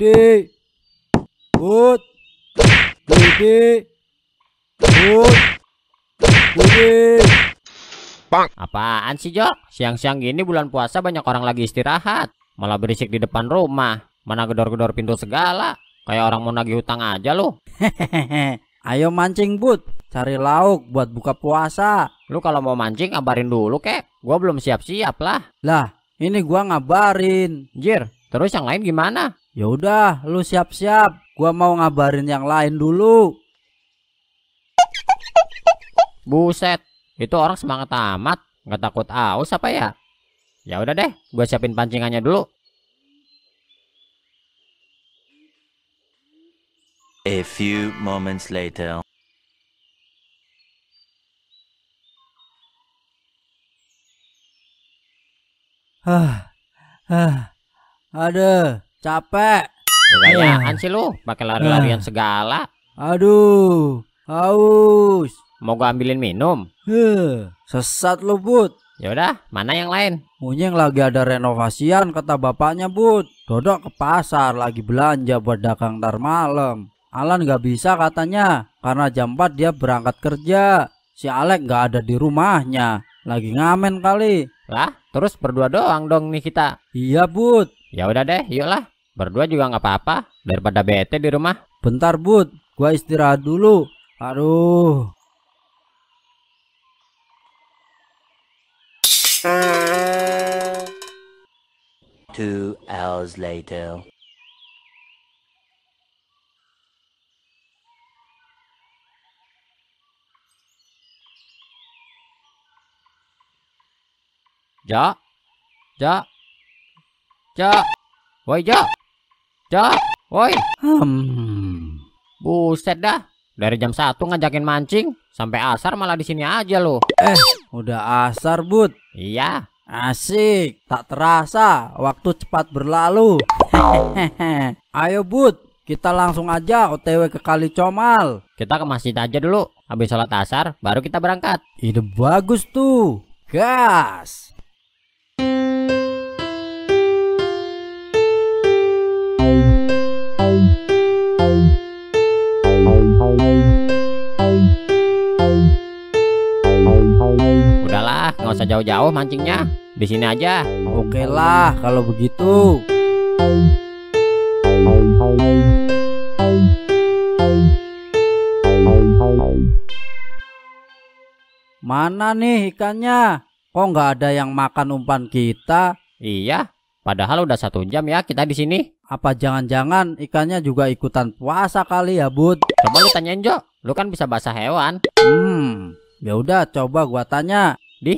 Dede Bud, Dede Bud, Dede Bang. Apaan sih Jok? Siang-siang gini bulan puasa banyak orang lagi istirahat, malah berisik di depan rumah, mana gedor-gedor pintu segala, kayak orang mau nagih hutang aja loh. Ayo mancing Bud, cari lauk buat buka puasa. Lu kalau mau mancing kabarin dulu kek, gua belum siap-siap lah. Lah, ini gua ngabarin. Jir, terus yang lain gimana? Ya udah, lu siap-siap. Gua mau ngabarin yang lain dulu. Buset, itu orang semangat amat. Nggak takut aus apa ya? Ya udah deh, gua siapin pancingannya dulu. A few moments later. Ah, ah, ada. Capek. Kayaan iya. sih lu, pakai lari-larian nah. segala. Aduh, haus. Mau gua ambilin minum? Heh, sesat lu, but, Yaudah, mana yang lain? Maunya yang lagi ada renovasian kata bapaknya, but. Dodok ke pasar lagi belanja buat dagang ntar malam. Alan nggak bisa katanya karena jam 4 dia berangkat kerja. Si Alek gak ada di rumahnya, lagi ngamen kali. Lah, terus berdua doang dong nih kita. Iya, but. Ya udah deh, yuklah. Berdua juga nggak apa-apa daripada bete di rumah. Bentar, Bud. Gua istirahat dulu. Aduh. Two hours later. Ja. Ja. Cok. Woi, Cok. Cok. Woi. Hmm. Buset dah. Dari jam 1 ngajakin mancing, sampai asar malah di sini aja lo. Eh, udah asar, Bud. Iya. Asik, tak terasa waktu cepat berlalu. Ayo, Bud, kita langsung aja OTW ke Kali Comal. Kita ke masjid aja dulu. Habis sholat asar, baru kita berangkat. Ide bagus tuh. Gas. usah jauh-jauh mancingnya, di sini aja. Oke lah, kalau begitu. Mana nih ikannya? Kok nggak ada yang makan umpan kita? Iya, padahal udah satu jam ya kita di sini. Apa jangan-jangan ikannya juga ikutan puasa kali ya, Bud? Coba lu tanyain Jo, lu kan bisa bahasa hewan. Hmm, ya udah coba gua tanya. Di,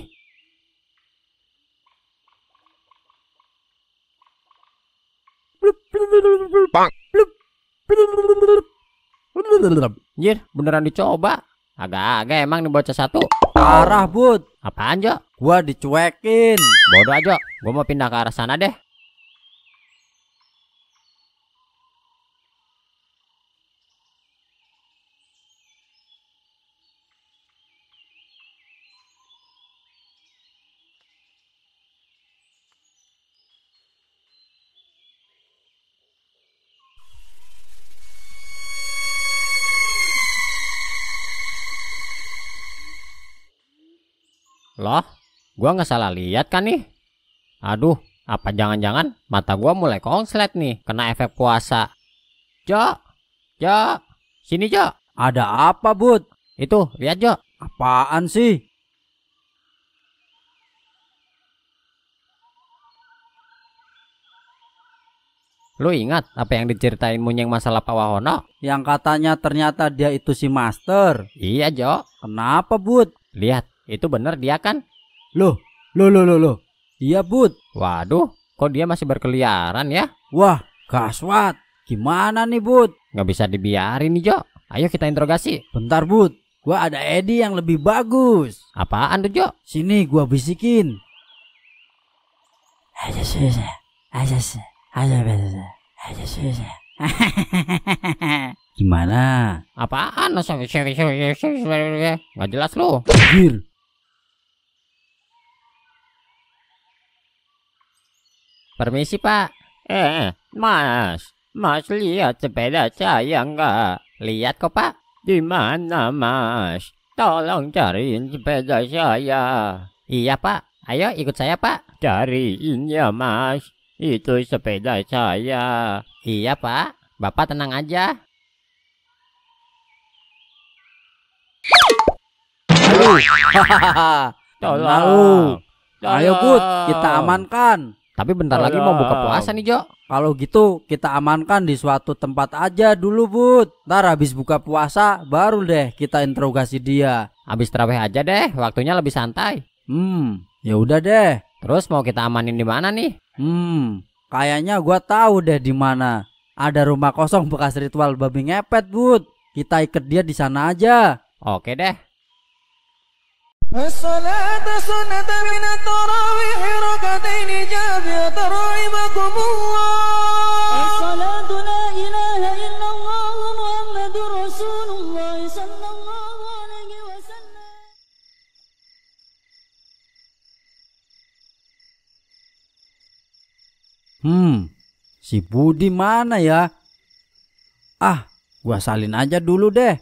Anjir, beneran dicoba. Agak-agak emang nih bocah satu. Parah, Bud. Apaan, Jo? Gua dicuekin. Bodoh aja. Gua mau pindah ke arah sana deh. Loh, gua nggak salah lihat kan nih? Aduh, apa jangan-jangan mata gua mulai konslet nih kena efek puasa. Jo, Jo, sini Jo. Ada apa, Bud? Itu, lihat Jo. Apaan sih? Lu ingat apa yang diceritain Munyeng masalah Pak Wahono? Yang katanya ternyata dia itu si master. Iya, Jo. Kenapa, Bud? Lihat, itu benar dia kan? Loh, loh, loh, loh, loh. Iya, Bud. Waduh, kok dia masih berkeliaran ya? Wah, Kaswat. Gimana nih, Bud? Nggak bisa dibiarin nih, Jo. Ayo kita interogasi. Bentar, Bud. Gua ada Edi yang lebih bagus. Apaan tuh, Jo? Sini gua bisikin. Aja susah. Aja susah. Aja susah. Aja susah. Gimana? Apaan? Nggak jelas lu. Gir, Permisi, Pak. Eh, eh, Mas. Mas lihat sepeda saya enggak? Lihat kok, Pak. Di mana, Mas? Tolong cariin sepeda saya. Iya, Pak. Ayo ikut saya, Pak. Cariin ya, Mas. Itu sepeda saya. Iya, Pak. Bapak tenang aja. Hahaha. Tolong. Ayo, Bud, kita amankan. Tapi bentar oh, lagi iya. mau buka puasa nih, Jo. Kalau gitu kita amankan di suatu tempat aja dulu, Bud. Ntar habis buka puasa baru deh kita interogasi dia. Habis terawih aja deh, waktunya lebih santai. Hmm, ya udah deh. Terus mau kita amanin di mana nih? Hmm, kayaknya gua tahu deh di mana. Ada rumah kosong bekas ritual babi ngepet, Bud. Kita ikut dia di sana aja. Oke deh. الصلاة سنة من التراويح ركعتين الله الصلاة لا إله Hmm, si Budi mana ya? Ah, gua salin aja dulu deh.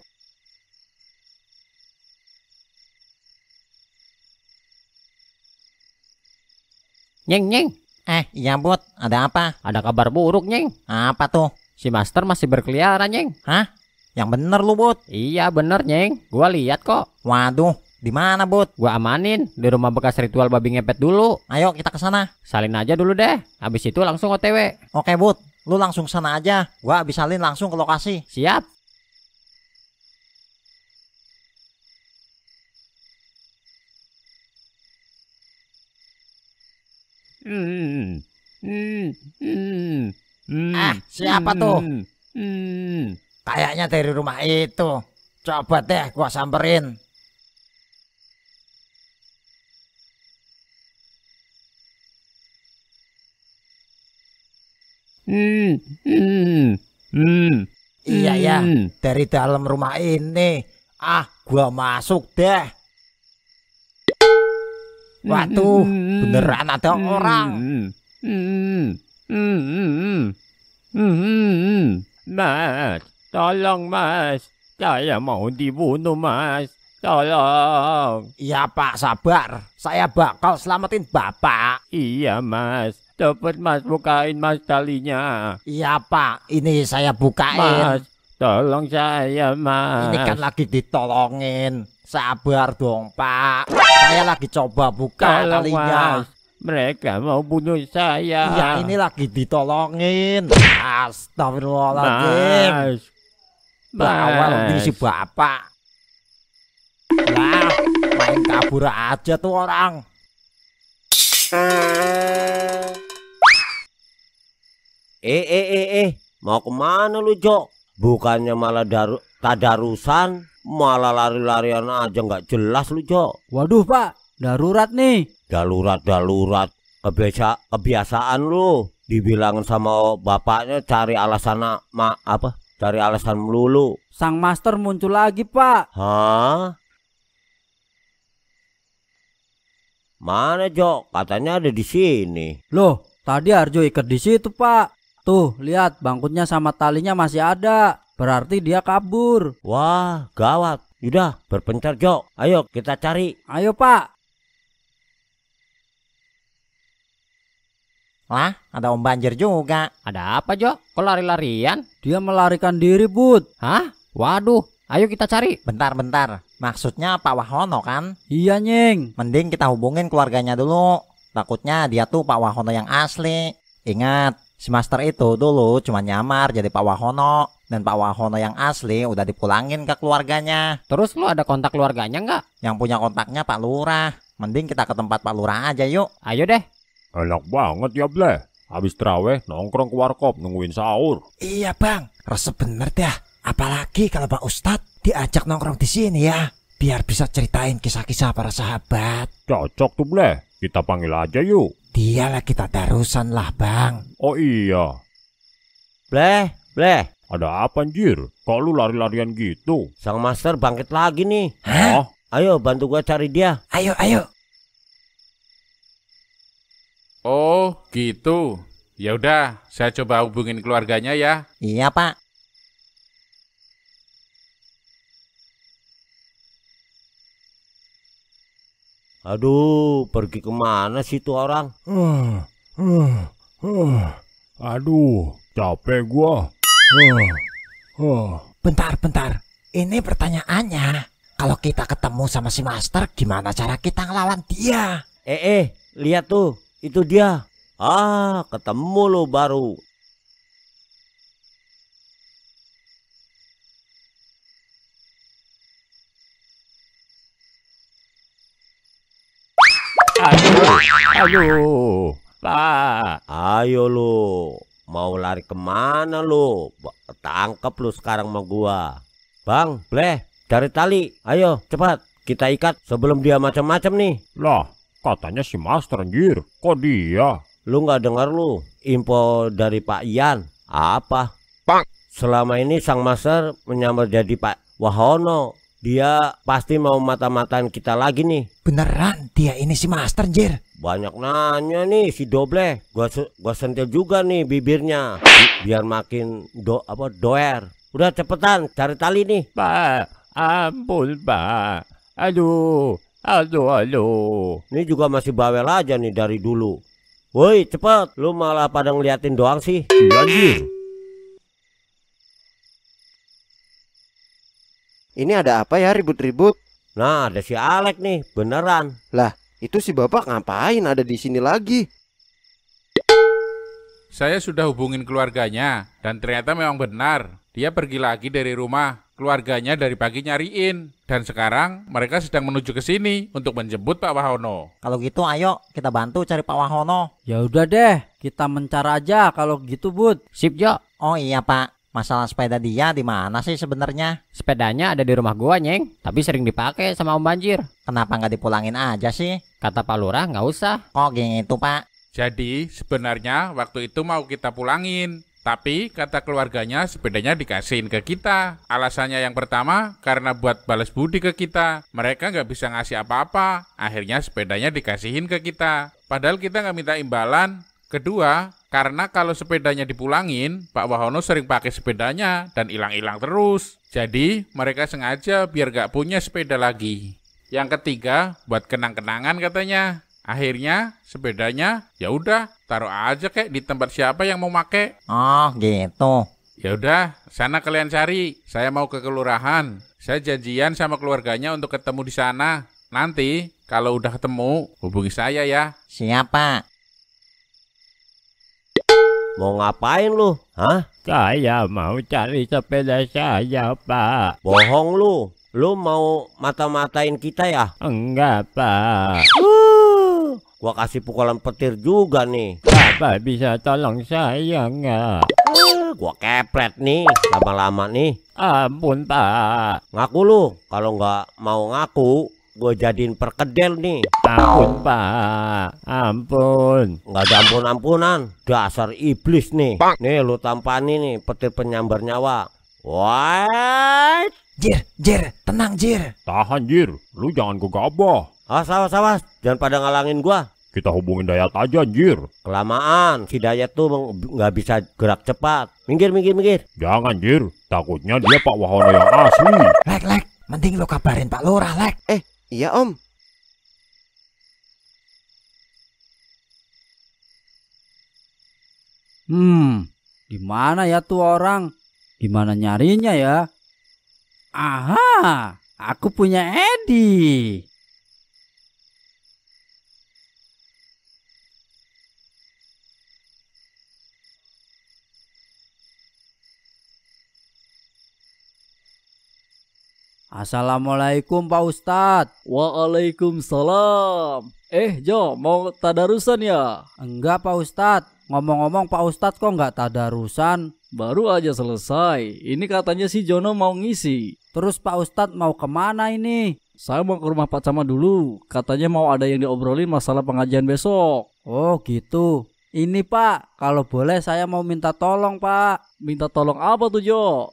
Nying, nying. Eh, iya bud, ada apa? Ada kabar buruk, nying. Apa tuh? Si master masih berkeliaran, nying. Hah? Yang bener lu, bud? Iya, bener, nying. Gua lihat kok. Waduh, di mana, Bud? Gua amanin di rumah bekas ritual babi ngepet dulu. Ayo kita ke sana. Salin aja dulu deh. Habis itu langsung OTW. Oke, Bud. Lu langsung sana aja. Gua habis salin langsung ke lokasi. Siap. Ah, siapa tuh? Kayaknya dari rumah itu. Coba deh gua samperin. Iya ya, dari dalam rumah ini. Ah, gua masuk deh. Waduh, beneran ada orang. Mas, tolong mas. Saya mau dibunuh mas. Tolong. Iya pak, sabar. Saya bakal selamatin bapak. Iya mas. cepet mas bukain mas talinya. Iya pak, ini saya bukain. Mas, tolong saya mas. Ini kan lagi ditolongin. Sabar dong, Pak. Saya lagi coba buka Tolong, talinya. Mereka mau bunuh saya. Ya, ini lagi ditolongin. Astagfirullahaladzim. Mas. Bawal di si bapak. Lah, main kabur aja tuh orang. Eh, eh, eh, eh. Mau kemana lu, Jok? Bukannya malah daru tadarusan malah lari-larian aja nggak jelas lu Jo. Waduh Pak, darurat nih. Darurat darurat kebiasa kebiasaan lu Dibilangin sama bapaknya cari alasan ma apa cari alasan melulu. Sang master muncul lagi Pak. Hah? Mana Jo? Katanya ada di sini. Loh, tadi Arjo ikut di situ Pak. Tuh, lihat bangkutnya sama talinya masih ada. Berarti dia kabur. Wah, gawat. Yuda, berpencar Jo. Ayo kita cari. Ayo, Pak. Lah, ada om banjir juga. Ada apa, Jo? Kok lari-larian? Dia melarikan diri, Bud. Hah? Waduh, ayo kita cari. Bentar, bentar. Maksudnya Pak Wahono kan? Iya, Nying. Mending kita hubungin keluarganya dulu. Takutnya dia tuh Pak Wahono yang asli. Ingat, Semester itu dulu cuma nyamar jadi Pak Wahono dan Pak Wahono yang asli udah dipulangin ke keluarganya. Terus lu ada kontak keluarganya nggak? Yang punya kontaknya Pak Lurah. Mending kita ke tempat Pak Lurah aja yuk. Ayo deh. Enak banget ya Bleh. Abis traweh nongkrong ke warkop nungguin sahur. Iya bang, resep bener dah. Apalagi kalau Pak Ustadz diajak nongkrong di sini ya. Biar bisa ceritain kisah-kisah para sahabat. Cocok tuh Bleh. Kita panggil aja yuk lagi kita terusan lah bang. Oh iya. Bleh, bleh. Ada apa anjir? Kok lu lari-larian gitu? Sang master bangkit lagi nih. Hah? Oh. Ayo bantu gua cari dia. Ayo, ayo. Oh, gitu. Ya udah, saya coba hubungin keluarganya ya. Iya, Pak. Aduh, pergi kemana sih tuh orang? Ah, ah, ah. Aduh, capek gua. Bentar, bentar. Ini pertanyaannya. Kalau kita ketemu sama si Master, gimana cara kita ngelawan dia? Eh, eh, lihat tuh. Itu dia. Ah, ketemu lo baru. Ayo, Pak. Ayo lo, mau lari kemana lo? Tangkap lo sekarang mau gua. Bang, bleh, cari tali. Ayo, cepat. Kita ikat sebelum dia macam-macam nih. Lah, katanya si Master anjir. Kok dia? Lu nggak dengar lu info dari Pak Ian? Apa? Pak. Selama ini Sang Master menyamar jadi Pak Wahono dia pasti mau mata-mataan kita lagi nih. Beneran dia ini si master Jir. Banyak nanya nih si Doble. Gua gua sentil juga nih bibirnya biar makin do apa doer. Udah cepetan cari tali nih. Pak, ampun, Pak. Aduh, aduh, aduh. Ini juga masih bawel aja nih dari dulu. Woi, cepet. Lu malah pada ngeliatin doang sih. Iya, Jir. Ini ada apa ya ribut-ribut? Nah, ada si Alek nih, beneran. Lah, itu si Bapak ngapain ada di sini lagi? Saya sudah hubungin keluarganya dan ternyata memang benar. Dia pergi lagi dari rumah, keluarganya dari pagi nyariin dan sekarang mereka sedang menuju ke sini untuk menjemput Pak Wahono. Kalau gitu ayo kita bantu cari Pak Wahono. Ya udah deh, kita mencar aja kalau gitu, Bud. Sip, Jo. Oh iya, Pak. Masalah sepeda dia di mana sih sebenarnya? Sepedanya ada di rumah gua, Nyeng, tapi sering dipakai sama Om Banjir. Kenapa nggak dipulangin aja sih? Kata Pak Lurah nggak usah. Kok oh, gitu, Pak? Jadi sebenarnya waktu itu mau kita pulangin, tapi kata keluarganya sepedanya dikasihin ke kita. Alasannya yang pertama karena buat balas budi ke kita. Mereka nggak bisa ngasih apa-apa. Akhirnya sepedanya dikasihin ke kita. Padahal kita nggak minta imbalan. Kedua, karena kalau sepedanya dipulangin, Pak Wahono sering pakai sepedanya dan hilang-hilang terus. Jadi mereka sengaja biar gak punya sepeda lagi. Yang ketiga, buat kenang-kenangan katanya. Akhirnya sepedanya ya udah taruh aja kek di tempat siapa yang mau make. Oh gitu. Ya udah, sana kalian cari. Saya mau ke kelurahan. Saya janjian sama keluarganya untuk ketemu di sana. Nanti kalau udah ketemu, hubungi saya ya. Siapa? Mau ngapain lu? Hah? Saya mau cari sepeda saya, Pak. Bohong lu. Lu mau mata-matain kita ya? Enggak, Pak. Uh, gua kasih pukulan petir juga nih. Bapak bisa tolong saya enggak? Uh, gua kepret nih, lama-lama nih. Ampun, Pak. Ngaku lu, kalau nggak mau ngaku, gue jadiin perkedel nih ampun pak ampun nggak ada ampun ampunan dasar iblis nih pak nih lu tampan ini petir penyambar nyawa what jir jir tenang jir tahan jir lu jangan gegabah ah sawas sawas jangan pada ngalangin gua kita hubungin Dayat aja anjir Kelamaan Si Dayat tuh nggak bisa gerak cepat Minggir minggir minggir Jangan anjir Takutnya dia Pak Wahono yang asli Lek lek Mending lu kabarin Pak Lurah lek Eh Iya om. Hmm, di mana ya tuh orang? Gimana nyarinya ya? Aha, aku punya Edi. Assalamualaikum Pak Ustadz Waalaikumsalam Eh Jo mau tadarusan ya? Enggak Pak Ustadz Ngomong-ngomong Pak Ustadz kok nggak tadarusan? Baru aja selesai Ini katanya si Jono mau ngisi Terus Pak Ustadz mau kemana ini? Saya mau ke rumah Pak Cama dulu Katanya mau ada yang diobrolin masalah pengajian besok Oh gitu ini pak, kalau boleh saya mau minta tolong pak Minta tolong apa tuh Jo?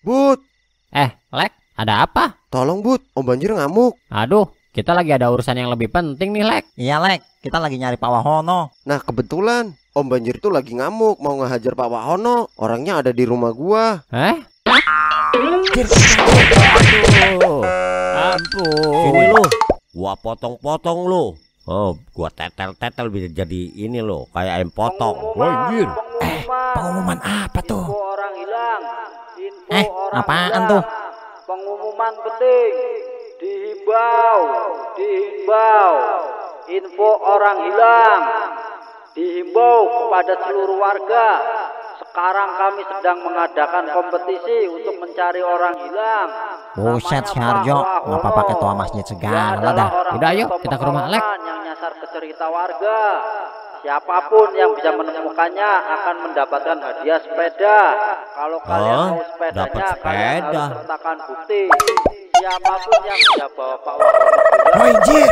But. Eh, Lek, ada apa? Tolong, But. Om Banjir ngamuk. Aduh, kita lagi ada urusan yang lebih penting nih, Lek. Iya, Lek. Kita lagi nyari Pak Wahono. Nah, kebetulan Om Banjir tuh lagi ngamuk mau ngehajar Pak Wahono. Orangnya ada di rumah gua. Eh? Aduh. Ampun. Sini lu. Gua potong-potong lu. Oh, gua tetel-tetel bisa jadi ini loh, kayak ayam potong. Wajir. Eh, pengumuman apa tuh? Orang hilang eh, apaan tuh? Pengumuman penting. Dihimbau, dihimbau. Info orang hilang. Dihimbau kepada seluruh warga. Sekarang kami sedang mengadakan kompetisi untuk mencari orang hilang. Buset oh, si Harjo, ngapa pakai tua masjid segala dah. Udah yuk kita ke rumah Alek. Yang nyasar ke cerita warga. Siapapun yang bisa menemukannya akan mendapatkan hadiah sepeda. Kalau oh, kalian mau sepedanya, dapat sepeda. kalian harus sertakan bukti. Siapapun yang bisa bawa Pak Wahono oh,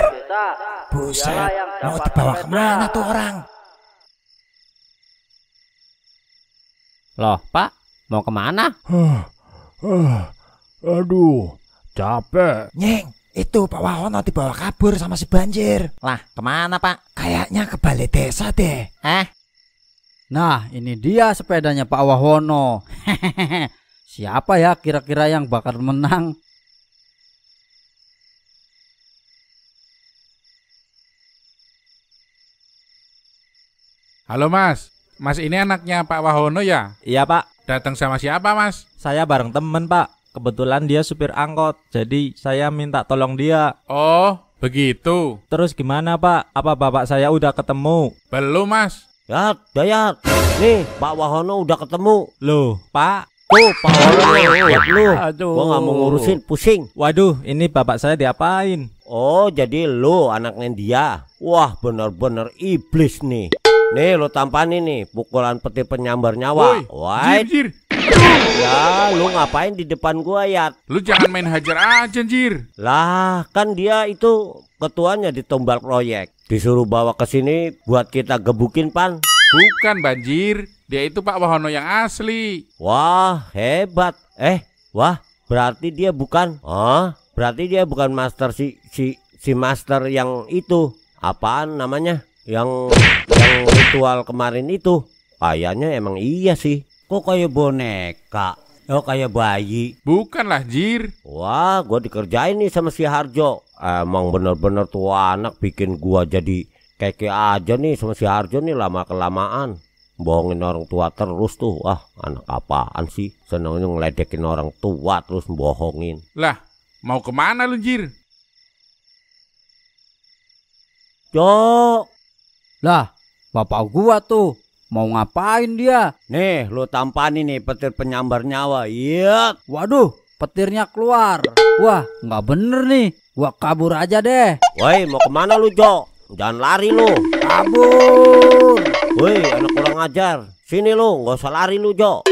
Buset, mau dibawa kemana tuh orang? Loh, Pak, mau kemana? Huh, huh, aduh, capek. Nyeng, itu Pak Wahono dibawa kabur sama si banjir. Lah, kemana Pak? Kayaknya ke balai desa deh. Eh? Nah, ini dia sepedanya Pak Wahono. Siapa ya kira-kira yang bakal menang? Halo Mas, Mas ini anaknya Pak Wahono ya? Iya Pak. Datang sama siapa Mas? Saya bareng temen Pak. Kebetulan dia supir angkot, jadi saya minta tolong dia. Oh, begitu. Terus gimana, Pak? Apa bapak saya udah ketemu? Belum, Mas. Ya, Dayat. Nih, Pak Wahono udah ketemu. Loh, Pak, Tuh, Pak Wahono, lihat lu. Aduh. Gua gak mau ngurusin, pusing. Waduh, ini bapak saya diapain? Oh, jadi lu anaknya dia. Wah, bener-bener iblis nih. Nih lo tampan ini, pukulan peti penyambar nyawa. Woi, jir, Ya, lu ngapain di depan gua ya? Lu jangan main hajar aja, anjir. Lah, kan dia itu ketuanya di tombak proyek. Disuruh bawa ke sini buat kita gebukin, Pan. Bukan, Banjir. Dia itu Pak Wahono yang asli. Wah, hebat. Eh, wah, berarti dia bukan. Ah, berarti dia bukan master si si si master yang itu. Apaan namanya? Yang yang ritual kemarin itu. Kayaknya emang iya sih. Kok kayak boneka? Oh kayak bayi. Bukanlah Jir. Wah, gue dikerjain nih sama si Harjo. Emang bener-bener tua anak bikin gua jadi keke aja nih sama si Harjo nih lama kelamaan. Bohongin orang tua terus tuh. Wah, anak apaan sih? Senangnya ngeledekin orang tua terus bohongin. Lah, mau kemana lu Jir? Cok. Lah, bapak gua tuh Mau ngapain dia? Nih, lu tampani nih petir penyambar nyawa. Iya. Waduh, petirnya keluar. Wah, nggak bener nih. Gua kabur aja deh. Woi, mau kemana lu, Jo? Jangan lari lu. Kabur. Woi, anak kurang ajar. Sini lu, nggak usah lari lu, Jo.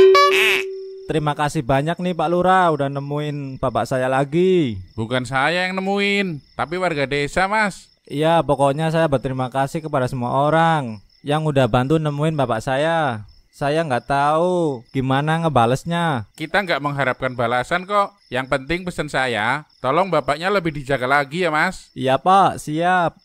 Terima kasih banyak nih Pak Lura udah nemuin bapak saya lagi. Bukan saya yang nemuin, tapi warga desa, Mas. Iya, pokoknya saya berterima kasih kepada semua orang yang udah bantu nemuin bapak saya. Saya nggak tahu gimana ngebalesnya. Kita nggak mengharapkan balasan kok. Yang penting pesan saya, tolong bapaknya lebih dijaga lagi ya mas. Iya pak, siap.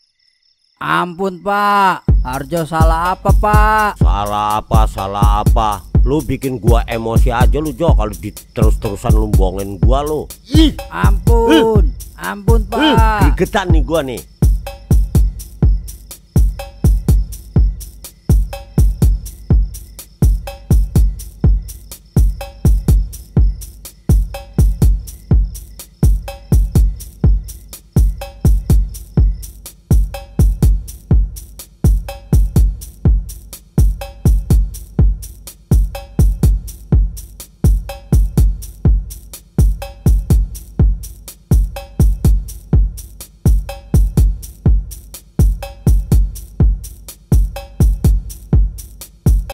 Ampun pak, Arjo salah apa pak? Salah apa, salah apa? lu bikin gua emosi aja lu Jo kalau diterus-terusan lu bohongin gua lu. Ih, ampun. Ampun, Pak. Gregetan nih gua nih.